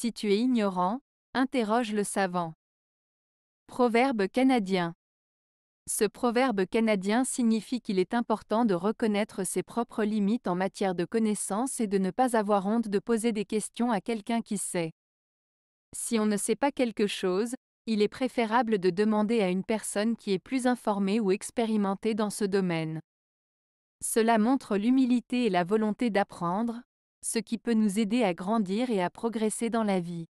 Si tu es ignorant, interroge le savant. Proverbe canadien. Ce proverbe canadien signifie qu'il est important de reconnaître ses propres limites en matière de connaissances et de ne pas avoir honte de poser des questions à quelqu'un qui sait. Si on ne sait pas quelque chose, il est préférable de demander à une personne qui est plus informée ou expérimentée dans ce domaine. Cela montre l'humilité et la volonté d'apprendre, ce qui peut nous aider à grandir et à progresser dans la vie.